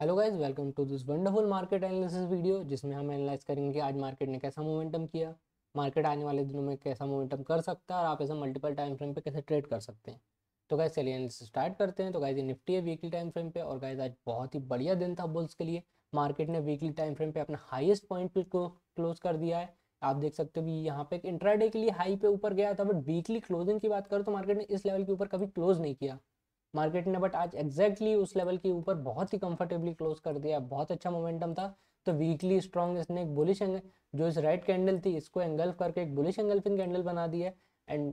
hello guys welcome to this wonderful market analysis video जिसमें हम analyse करेंगे कि आज मार्केट ने कैसा मोमेंटम किया मार्केट आने वाले दिनों में कैसा मोमेंटम कर सकता है और आप ऐसा मल्टीपल टाइम फ्रेम पे कैसे ट्रेड कर सकते हैं तो गाइज चलिए एनालिसिस स्टार्ट करते हैं तो गाइज ये निफ्टी है वीकली टाइम फ्रेम पे और गाइज आज बहुत ही बढ़िया दिन था बुल्स के लिए मार्केट ने वीकली टाइम फ्रेम पे अपना हाइएस्ट पॉइंट को क्लोज कर दिया है आप देख सकते हो कि यहाँ पे इंट्राडे के लिए हाई पे ऊपर गया था बट वीकली क्लोजिंग की बात करो तो मार्केट ने इस लेवल के ऊपर कभी क्लोज नहीं किया मार्केट ने बट आज एग्जैक्टली उस लेवल के ऊपर बहुत ही कंफर्टेबली क्लोज कर दिया बहुत अच्छा मोमेंटम था तो वीकली स्ट्रॉन्ग इसने एक बुलिश एंगल जो इस राइट कैंडल थी इसको एंगल्फ करके एक बुलिश एंगल्फिंग कैंडल बना दिया एंड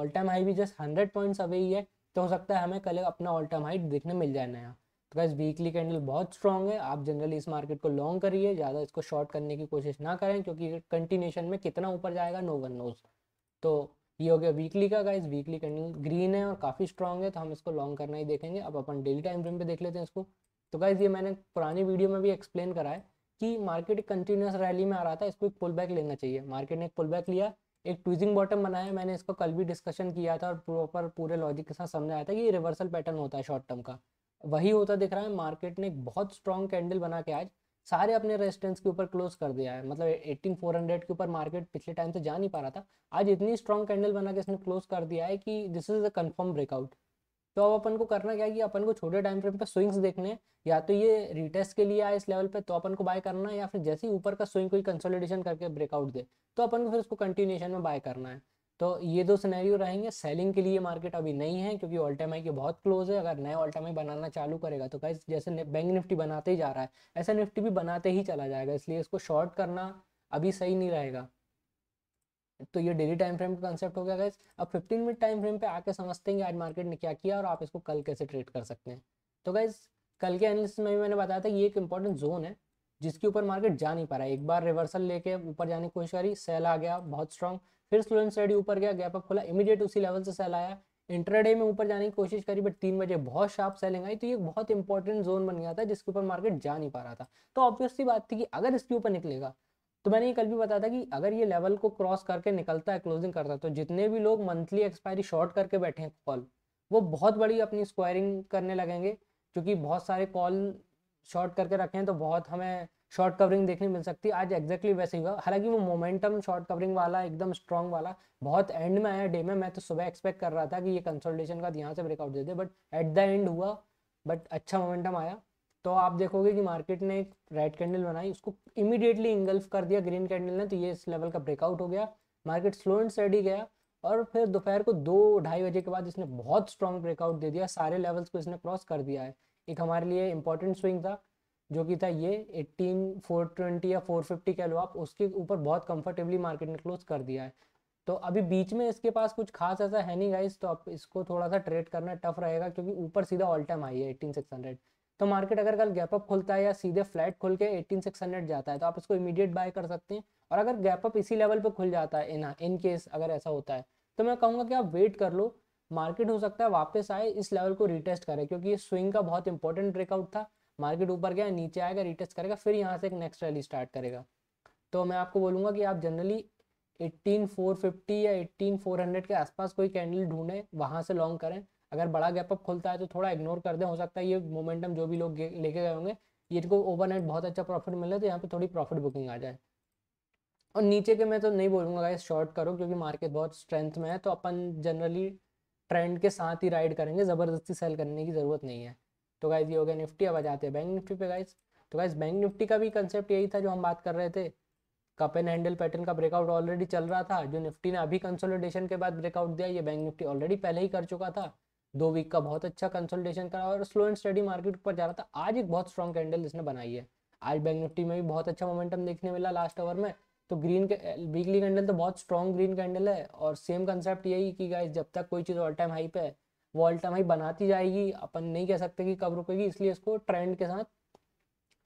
ऑल टाइम हाई भी जस्ट हंड्रेड पॉइंट्स अवे ही है तो हो सकता है हमें कल अपना ऑल टाइम हाई देखने मिल जाए नया तो गाइज वीकली कैंडल बहुत स्ट्रॉन्ग है आप जनरली इस मार्केट को लॉन्ग करिए ज़्यादा इसको शॉर्ट करने की कोशिश ना करें क्योंकि कंटिन्यूशन में कितना ऊपर जाएगा नो वन नोज तो ये हो गया वीकली का गाइज वीकली कैंडल ग्रीन है और काफ़ी स्ट्रॉन्ग है तो हम इसको लॉन्ग करना ही देखेंगे अब अपन डेली टाइम फ्रेम पे देख लेते हैं इसको तो गाइज ये मैंने पुरानी वीडियो में भी एक्सप्लेन करा है कि मार्केट कंटिन्यूस रैली में आ रहा था इसको एक पुल बैक लेना चाहिए मार्केट ने एक पुल बैक लिया एक ट्विजिंग बॉटम बनाया मैंने इसको कल भी डिस्कशन किया था और प्रॉपर पूरे लॉजिक के साथ समझाया था कि रिवर्सल पैटर्न होता है शॉर्ट टर्म का वही होता दिख रहा है मार्केट ने एक बहुत स्ट्रॉन्ग कैंडल बना के आज सारे अपने रेजिस्टेंस के ऊपर क्लोज कर दिया है मतलब 18400 के ऊपर मार्केट पिछले टाइम से जा नहीं पा रहा था आज इतनी स्ट्रॉन्ग कैंडल बना के इसने क्लोज कर दिया है कि this is a confirm breakout तो अब अपन को करना क्या है कि अपन को छोटे टाइम फ्रेम पे स्विंग्स देखने या तो ये रिटेस्ट के लिए आए इस लेवल पे तो अपन को बाय करना है या फिर जैसे ही ऊपर का स्विंग कोई कंसोलिडेशन करके ब्रेकआउट दे तो अपन को फिर उसको कंटिन्यूशन में बाय करना है तो ये दो सिनेरियो रहेंगे सेलिंग के लिए मार्केट अभी नहीं है क्योंकि ऑल टाइम के बहुत क्लोज है अगर नया ऑल टाइम बनाना चालू करेगा तो कैसे जैसे बैंक निफ्टी बनाते ही जा रहा है ऐसा निफ्टी भी बनाते ही चला जाएगा इसलिए इसको शॉर्ट करना अभी सही नहीं रहेगा तो ये डेली टाइम फ्रेम का कंसेप्ट हो गया गाइज अब फिफ्टीन मिनट टाइम फ्रेम पे आके समझते हैं आज मार्केट ने क्या किया और आप इसको कल कैसे ट्रेड कर सकते हैं तो गाइज कल के एनालिसिस में भी मैंने बताया था ये एक इंपॉर्टेंट जोन है जिसके ऊपर मार्केट जा नहीं पा रहा है एक बार रिवर्सल लेके ऊपर जाने की कोशिश करी सेल आ गया बहुत स्ट्रॉन्ग फिर स्टूडेंट स्टडी ऊपर गया गैप अप खुला इमीडिएट उसी लेवल से सेल आया इंटरडे में ऊपर जाने की कोशिश करी बट तीन बजे बहुत शार्प सेलिंग आई तो ये बहुत इंपॉर्टेंट जोन बन गया था जिसके ऊपर मार्केट जा नहीं पा रहा था तो ऑब्वियसली बात थी कि अगर इसके ऊपर निकलेगा तो मैंने ये कल भी बताया था कि अगर ये लेवल को क्रॉस करके निकलता है क्लोजिंग करता है तो जितने भी लोग मंथली एक्सपायरी शॉर्ट करके बैठे हैं कॉल वो बहुत बड़ी अपनी स्क्वायरिंग करने लगेंगे क्योंकि बहुत सारे कॉल शॉर्ट करके रखे हैं तो बहुत हमें शॉर्ट कवरिंग देखने मिल सकती है आज एक्जैक्टली वैसे ही हुआ हालांकि वो मोमेंटम शॉर्ट कवरिंग वाला एकदम स्ट्रॉन्ग वाला बहुत एंड में आया डे में मैं तो सुबह एक्सपेक्ट कर रहा था कि ये कंसल्टेशन का यहाँ से ब्रेकआउट दे दे बट एट द एंड हुआ बट अच्छा मोमेंटम आया तो आप देखोगे कि मार्केट ने एक रेड कैंडल बनाई उसको इमिडिएटली इंगल्फ कर दिया ग्रीन कैंडल ने तो ये इस लेवल का ब्रेकआउट हो गया मार्केट स्लो एंड स्टडी गया और फिर दोपहर को दो ढाई बजे के बाद इसने बहुत स्ट्रॉन्ग ब्रेकआउट दे दिया सारे लेवल्स को इसने क्रॉस कर दिया है एक हमारे लिए इंपॉर्टेंट स्विंग था जो कि था ये 18 420 या 450 कह लो आप उसके ऊपर बहुत कंफर्टेबली मार्केट ने क्लोज कर दिया है तो अभी बीच में इसके पास कुछ खास ऐसा है नहीं गाइस तो आप इसको थोड़ा सा ट्रेड करना टफ रहेगा क्योंकि ऊपर सीधा ऑल टाइम हाई है एट्टीन सिक्स हंड्रेड तो मार्केट अगर कल गैप अप खुलता है या सीधे फ्लैट खुल के एट्टीन सिक्स हंड्रेड जाता है तो आप इसको इमीडिएट बाय कर सकते हैं और अगर गैप अप इसी लेवल पर खुल जाता है इन इन केस अगर ऐसा होता है तो मैं कहूँगा कि आप वेट कर लो मार्केट हो सकता है वापस आए इस लेवल को रिटेस्ट करे क्योंकि ये स्विंग का बहुत इंपॉर्टेंट ब्रेकआउट था मार्केट ऊपर गया नीचे आएगा रिटेस्ट करेगा फिर यहाँ से एक नेक्स्ट रैली स्टार्ट करेगा तो मैं आपको बोलूँगा कि आप जनरली 18450 या 18400 के आसपास कोई कैंडल ढूंढें वहाँ से लॉन्ग करें अगर बड़ा गैप अप खुलता है तो थोड़ा इग्नोर कर दें हो सकता है ये मोमेंटम जो भी लोग लेके गए होंगे ये इनको ओवरनाइट बहुत अच्छा प्रॉफिट मिले तो यहाँ पे थोड़ी प्रॉफिट बुकिंग आ जाए और नीचे के मैं तो नहीं बोलूँगा गाइस शॉर्ट करो क्योंकि मार्केट बहुत स्ट्रेंथ में है तो अपन जनरली ट्रेंड के साथ ही राइड करेंगे ज़बरदस्ती सेल करने की ज़रूरत नहीं है तो गाइज ये हो गया निफ्टी अब आ जाते हैं बैंक निफ्टी पे गाइज तो गाइज बैंक निफ्टी का भी कंसेप्ट यही था जो हम बात कर रहे थे कप एंड हैंडल पैटर्न का ब्रेकआउट ऑलरेडी चल रहा था जो निफ्टी ने अभी कंसोलिडेशन के बाद ब्रेकआउट दिया ये बैंक निफ्टी ऑलरेडी पहले ही कर चुका था दो वीक का बहुत अच्छा कंसोलिडेशन करा और स्लो एंड स्टडी मार्केट ऊपर जा रहा था आज एक बहुत स्ट्रॉन्ग कैंडल इसने बनाई है आज बैंक निफ्टी में भी बहुत अच्छा मोमेंटम देखने मिला लास्ट ओवर में तो ग्रीन वीकली कैंडल तो बहुत स्ट्रॉन्ग ग्रीन कैंडल है और सेम कंसेप्ट यही कि गाइज जब तक कोई चीज़ ऑल टाइम हाई पे है वॉल्ट हाई बनाती जाएगी अपन नहीं कह सकते कि कब रुकेगी इसलिए इसको ट्रेंड के साथ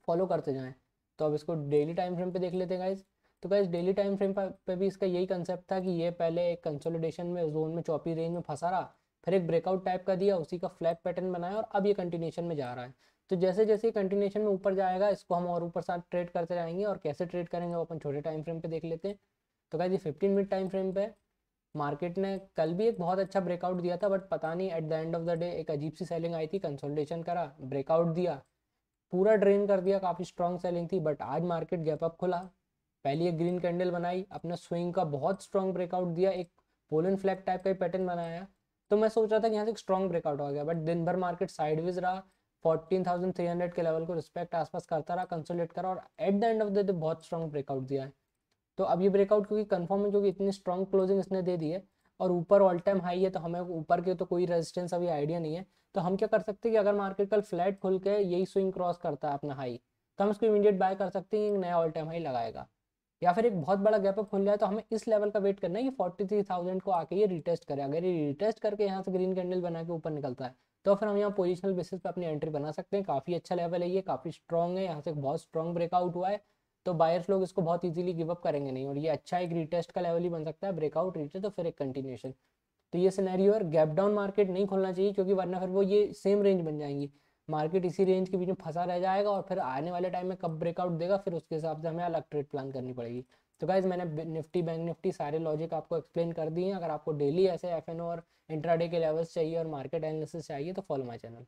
फॉलो करते जाए तो अब इसको डेली टाइम फ्रेम पे देख लेते हैं गाइज तो गाइज डेली टाइम फ्रेम पे भी इसका यही कंसेप्ट था कि ये पहले एक कंसोलिडेशन में जोन में चौपी रेंज में फंसा रहा फिर एक ब्रेकआउट टाइप का दिया उसी का फ्लैग पैटर्न बनाया और अब ये कंटिन्यूशन में जा रहा है तो जैसे जैसे कंटिन्यूशन में ऊपर जाएगा इसको हम और ऊपर साथ ट्रेड करते रहेंगे और कैसे ट्रेड करेंगे वो अपन छोटे टाइम फ्रेम पे देख लेते हैं तो गाइज ये फिफ्टीन मिनट टाइम फ्रेम पे मार्केट ने कल भी एक बहुत अच्छा ब्रेकआउट दिया था बट पता नहीं at the end of the day एक अजीब सी सेलिंग आई थी कंसोलिडेशन करा ब्रेकआउट दिया पूरा ड्रेन कर दिया काफ़ी स्ट्रॉन्ग सेलिंग थी बट आज मार्केट गैप अप खुला पहली एक ग्रीन कैंडल बनाई अपना स्विंग का बहुत स्ट्रॉन्ग ब्रेकआउट दिया एक पोलन फ्लैग टाइप का पैटर्न बनाया तो मैं सोच रहा था कि यहाँ से एक स्ट्रॉन्ग ब्रेकआउट हो गया बट दिन भर मार्केट साइडवेज रहा फोर्टीन के लेवल को रिस्पेक्ट आसपास करता रहा कंसोलेट करा और at the end of the day बहुत स्ट्रॉन्ग ब्रेकआउट दिया है तो अब ये ब्रेकआउट क्योंकि कंफर्म है क्योंकि इतनी स्ट्रॉन्ग क्लोजिंग इसने दे दी है और ऊपर ऑल टाइम हाई है तो हमें ऊपर के तो कोई रेजिस्टेंस अभी आइडिया नहीं है तो हम क्या कर सकते हैं कि अगर मार्केट कल फ्लैट खुल के यही स्विंग क्रॉस करता है अपना हाई तो हम इसको इमीडिएट बाय कर सकते हैं नया ऑल टाइम हाई लगाएगा या फिर एक बहुत बड़ा गैप अप खुल जाए तो हमें इस लेवल का वेट करना है कि फोर्टी थ्री थाउजेंड को आके ये रिटेस्ट करें अगर ये रिटेस्ट करके यहाँ से ग्रीन कैंडल बना के ऊपर निकलता है तो फिर हम यहाँ पोजिशनल बेसिस पर अपनी एंट्री बना सकते हैं काफ़ी अच्छा लेवल है ये काफ़ी स्ट्रॉन्ग है यहाँ से बहुत स्ट्रॉन्ग ब्रेकआउट हुआ है तो बायर्स लोग इसको बहुत इजीली गिव अप करेंगे नहीं और ये अच्छा एक रीटेस्ट का लेवल ही बन सकता है ब्रेकआउट रिटेस्ट तो फिर एक कंटिन्यूशन तो ये सिनेरियो और गैप डाउन मार्केट नहीं खोलना चाहिए क्योंकि वरना फिर वो ये सेम रेंज बन जाएंगी मार्केट इसी रेंज के बीच में फंसा रह जाएगा और फिर आने वाले टाइम में कब ब्रेकआउट देगा फिर उसके हिसाब से हमें अलग ट्रेड प्लान करनी पड़ेगी तो गाइज मैंने निफ्टी बैंक निफ्टी सारे लॉजिक आपको एक्सप्लेन कर दिए हैं अगर आपको डेली ऐसे एफ और इंट्राडे के लेवल्स चाहिए और मार्केट एनालिसिस चाहिए तो फॉलो माई चैनल